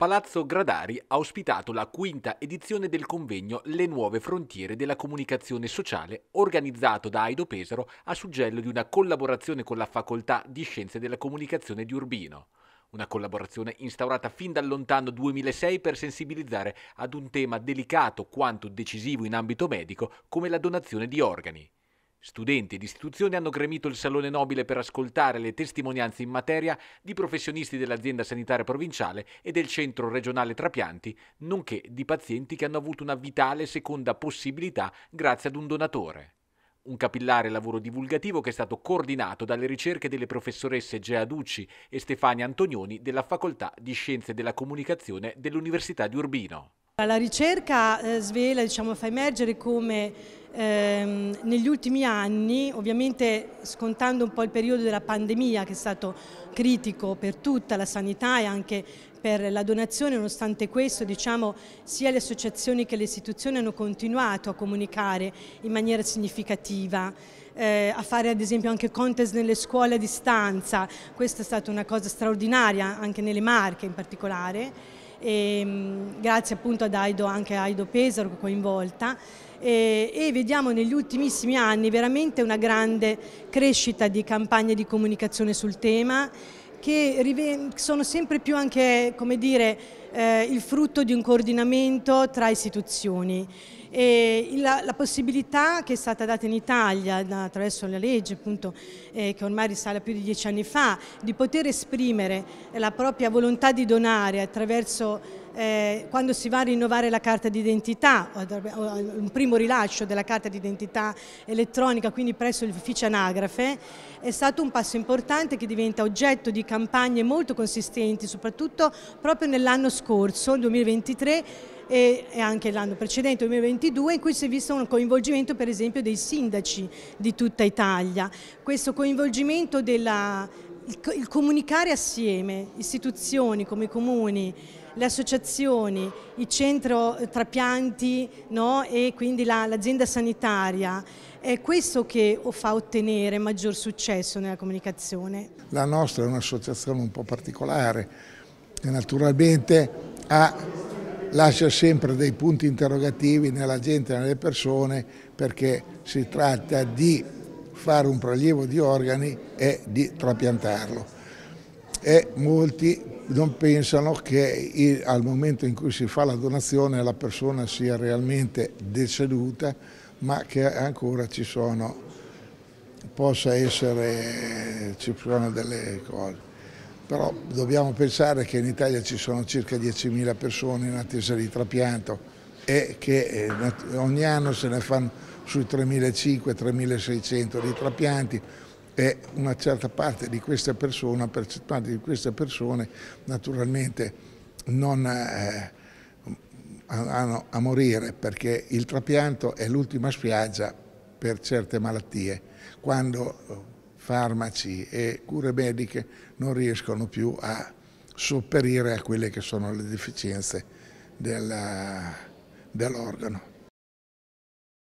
Palazzo Gradari ha ospitato la quinta edizione del convegno Le nuove frontiere della comunicazione sociale, organizzato da Aido Pesaro a suggello di una collaborazione con la Facoltà di Scienze della Comunicazione di Urbino. Una collaborazione instaurata fin dal lontano 2006 per sensibilizzare ad un tema delicato quanto decisivo in ambito medico come la donazione di organi. Studenti ed istituzioni hanno gremito il Salone Nobile per ascoltare le testimonianze in materia di professionisti dell'azienda sanitaria provinciale e del centro regionale Trapianti, nonché di pazienti che hanno avuto una vitale seconda possibilità grazie ad un donatore. Un capillare lavoro divulgativo che è stato coordinato dalle ricerche delle professoresse Gea Ducci e Stefania Antonioni della Facoltà di Scienze della Comunicazione dell'Università di Urbino. La ricerca eh, svela, diciamo, fa emergere come ehm, negli ultimi anni, ovviamente scontando un po' il periodo della pandemia che è stato critico per tutta la sanità e anche per la donazione, nonostante questo diciamo, sia le associazioni che le istituzioni hanno continuato a comunicare in maniera significativa, eh, a fare ad esempio anche contest nelle scuole a distanza, questa è stata una cosa straordinaria anche nelle Marche in particolare e, ehm, grazie appunto ad Aido, anche a Aido Pesaro coinvolta e, eh, e vediamo negli ultimissimi anni veramente una grande crescita di campagne di comunicazione sul tema che sono sempre più anche dire, eh, il frutto di un coordinamento tra istituzioni. La, la, possibilità che è stata data in Italia da, attraverso la legge appunto, eh, che ormai risale a più di dieci anni fa di poter esprimere la propria volontà di donare attraverso eh, quando si va a rinnovare la carta d'identità, eh, un primo rilascio della carta d'identità elettronica, quindi presso l'ufficio anagrafe, è stato un passo importante che diventa oggetto di campagne molto consistenti, soprattutto proprio nell'anno scorso, il 2023, e anche l'anno precedente, 2022, in cui si è visto un coinvolgimento per esempio dei sindaci di tutta Italia. Questo coinvolgimento della, il comunicare assieme istituzioni come i comuni, le associazioni, il centro trapianti no? e quindi l'azienda la, sanitaria, è questo che fa ottenere maggior successo nella comunicazione. La nostra è un'associazione un po' particolare naturalmente ha lascia sempre dei punti interrogativi nella gente nelle persone perché si tratta di fare un prelievo di organi e di trapiantarlo. E molti non pensano che il, al momento in cui si fa la donazione la persona sia realmente deceduta, ma che ancora ci sono, possa essere, ci sono delle cose però dobbiamo pensare che in Italia ci sono circa 10.000 persone in attesa di trapianto e che eh, ogni anno se ne fanno sui 3.500-3.600 di trapianti e una certa parte di queste persone, una percentuale di queste persone naturalmente non eh, a morire perché il trapianto è l'ultima spiaggia per certe malattie. Quando farmaci e cure mediche non riescono più a sopperire a quelle che sono le deficienze dell'organo.